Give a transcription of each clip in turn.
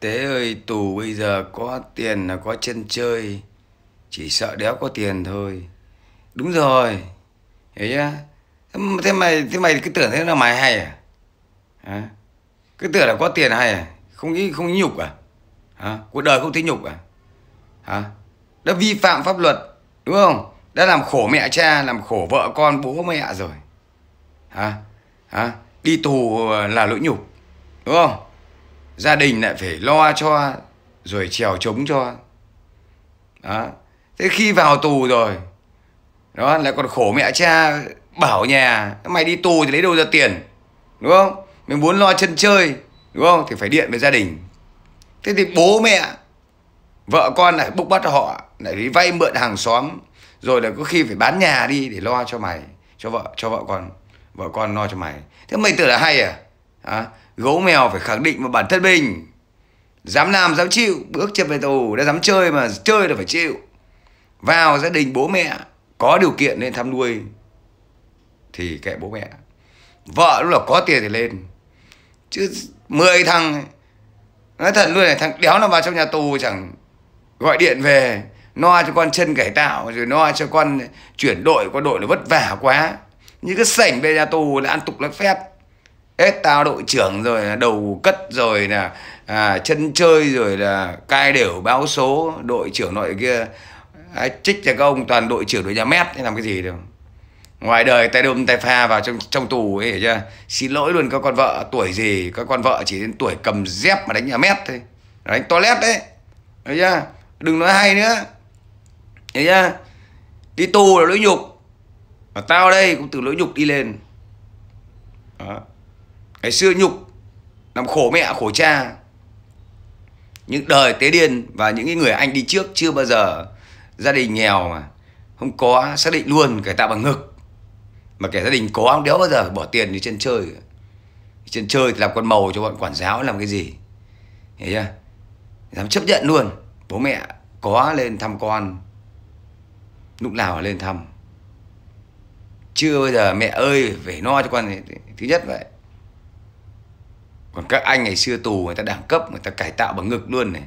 Tế ơi tù bây giờ có tiền là có chân chơi Chỉ sợ đéo có tiền thôi Đúng rồi Hiểu chưa Thế mày, thế mày cứ tưởng thế là mày hay à, à? Cứ tưởng là có tiền hay à Không nghĩ không nhục à, à? Cuộc đời không thấy nhục à? à Đã vi phạm pháp luật Đúng không Đã làm khổ mẹ cha Làm khổ vợ con bố mẹ rồi Hả à? à? Đi tù là lỗi nhục Đúng không gia đình lại phải lo cho rồi trèo chống cho đó thế khi vào tù rồi đó lại còn khổ mẹ cha bảo nhà mày đi tù thì lấy đâu ra tiền đúng không mình muốn lo chân chơi đúng không thì phải điện với gia đình thế thì bố mẹ vợ con lại bốc bắt họ lại đi vay mượn hàng xóm rồi là có khi phải bán nhà đi để lo cho mày cho vợ cho vợ con vợ con lo cho mày thế mày tưởng là hay à à, gấu mèo phải khẳng định một bản thân mình dám làm dám chịu bước chân về tù đã dám chơi mà chơi là phải chịu vào gia đình bố mẹ có điều kiện nên thăm nuôi thì kệ bố mẹ vợ lúc là có tiền thì lên chứ 10 thằng nói thật luôn này thằng đéo nó vào trong nhà tù chẳng gọi điện về no cho con chân cải tạo rồi no cho con chuyển đội con đội nó vất vả quá như cái sảnh về nhà tù là ăn tục lắm phép hết tao đội trưởng rồi đầu cất rồi là à, chân chơi rồi là cai đều báo số đội trưởng nội kia à, trích cho các ông toàn đội trưởng đội nhà mét làm cái gì đâu ngoài đời tay đôm tay pha vào trong trong tù ấy hiểu chưa xin lỗi luôn các con vợ tuổi gì các con vợ chỉ đến tuổi cầm dép mà đánh nhà mét thôi đánh toilet đấy hiểu chưa đừng nói hay nữa hiểu chưa đi tù là lỗi nhục mà tao đây cũng từ lỗi nhục đi lên đó ngày xưa nhục làm khổ mẹ khổ cha những đời tế điên và những người anh đi trước chưa bao giờ gia đình nghèo mà không có xác định luôn cải tạo bằng ngực mà kẻ gia đình có không đéo bao giờ bỏ tiền đi chân chơi chân chơi thì làm con màu cho bọn quản giáo làm cái gì hiểu chưa dám chấp nhận luôn bố mẹ có lên thăm con lúc nào lên thăm chưa bao giờ mẹ ơi phải no cho con thứ nhất vậy còn các anh ngày xưa tù người ta đẳng cấp người ta cải tạo bằng ngực luôn này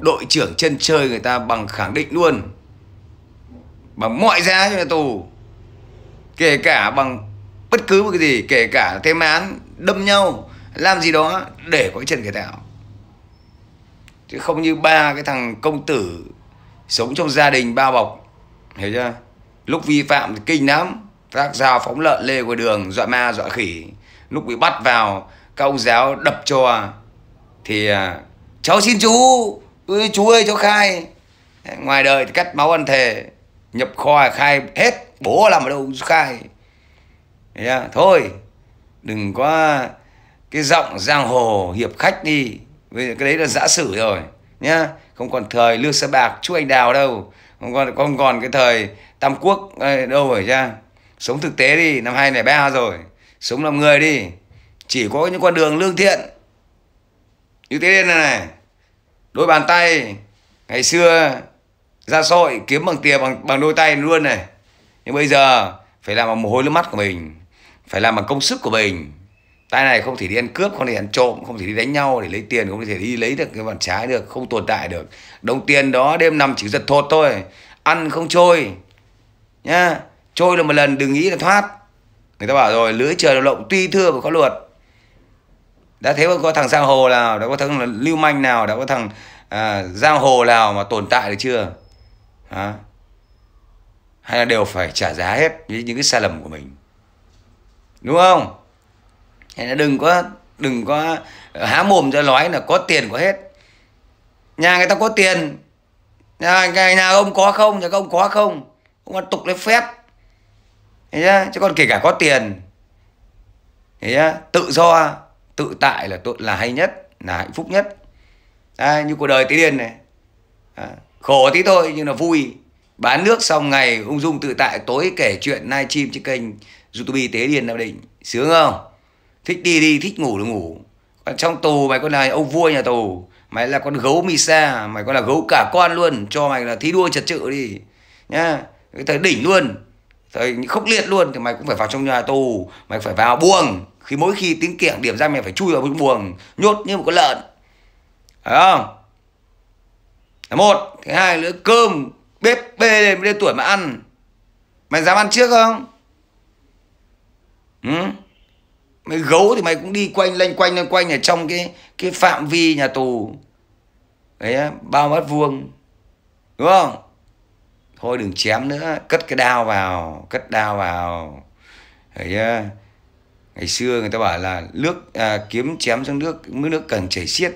đội trưởng chân chơi người ta bằng khẳng định luôn bằng mọi giá cho nhà tù kể cả bằng bất cứ một cái gì kể cả thêm án đâm nhau làm gì đó để có chân cải tạo chứ không như ba cái thằng công tử sống trong gia đình bao bọc hiểu chưa lúc vi phạm thì kinh lắm các dao phóng lợn lê qua đường dọa ma dọa khỉ lúc bị bắt vào cau giáo đập cho thì à, cháu xin chú Ôi, chú ơi cháu khai ngoài đời thì cắt máu ăn thề nhập kho khai hết bố làm ở đâu khai yeah, à, thôi đừng có cái giọng giang hồ hiệp khách đi vì cái đấy là giả sử rồi nhá không còn thời lương sa bạc chú anh đào đâu không còn không còn cái thời tam quốc đâu rồi cha sống thực tế đi năm hai ba rồi sống làm người đi chỉ có những con đường lương thiện như thế nên này, này đôi bàn tay ngày xưa ra sội kiếm bằng tiền bằng bằng đôi tay luôn này nhưng bây giờ phải làm bằng mồ hôi nước mắt của mình phải làm bằng công sức của mình tay này không thể đi ăn cướp không thể ăn trộm không thể đi đánh nhau để lấy tiền không thể đi lấy được cái bàn trái được không tồn tại được đồng tiền đó đêm nằm chỉ giật thột thôi ăn không trôi nhá trôi là một lần đừng nghĩ là thoát người ta bảo rồi lưới trời lao tuy thưa và có luật đã thế có thằng giang hồ nào đã có thằng lưu manh nào đã có thằng à, giang hồ nào mà tồn tại được chưa à. hay là đều phải trả giá hết với những cái sai lầm của mình đúng không hay là đừng có đừng có há mồm ra nói là có tiền có hết nhà người ta có tiền nhà, nhà, nhà ông có không nhà ông có không ông ăn tục lấy phép Đấy chứ còn kể cả có tiền Đấy chứ? tự do tự tại là tốt là hay nhất là hạnh phúc nhất à, như cuộc đời tí điền này à, khổ tí thôi nhưng là vui bán nước xong ngày ung dung tự tại tối kể chuyện live stream trên kênh youtube tế điền nam định sướng không thích đi đi thích ngủ là ngủ còn trong tù mày con này ông vua nhà tù mày là con gấu misa mày con là gấu cả con luôn cho mày là thi đua chật chữ đi nhá cái thời đỉnh luôn rồi khốc liệt luôn thì mày cũng phải vào trong nhà tù mày phải vào buồng khi mỗi khi tiếng kiểng điểm ra mày phải chui vào trong buồng nhốt như một con lợn phải không là một thứ hai nữa cơm bếp bê lên đến tuổi mà ăn mày dám ăn trước không ừ? mày gấu thì mày cũng đi quanh lanh quanh lanh quanh ở trong cái cái phạm vi nhà tù đấy bao mét vuông đúng không thôi đừng chém nữa cất cái đao vào cất đao vào thấy chưa? ngày xưa người ta bảo là nước à, kiếm chém xuống nước mới nước cần chảy xiết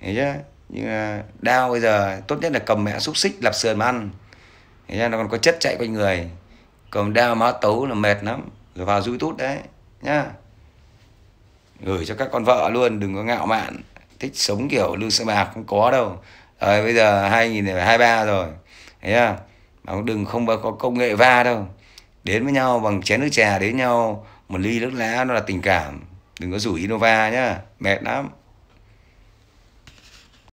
thấy chưa nhưng à, đao bây giờ tốt nhất là cầm mẹ xúc xích lạp sườn mà ăn thấy chưa? nó còn có chất chạy quanh người cầm đao má tấu là mệt lắm rồi vào youtube đấy nhá gửi cho các con vợ luôn đừng có ngạo mạn thích sống kiểu lưu sơ bạc không có đâu rồi bây giờ 2023 rồi thấy chưa nó đừng không bao có công nghệ va đâu đến với nhau bằng chén nước trà đến nhau một ly nước lá nó là tình cảm đừng có rủi innova nhá mệt lắm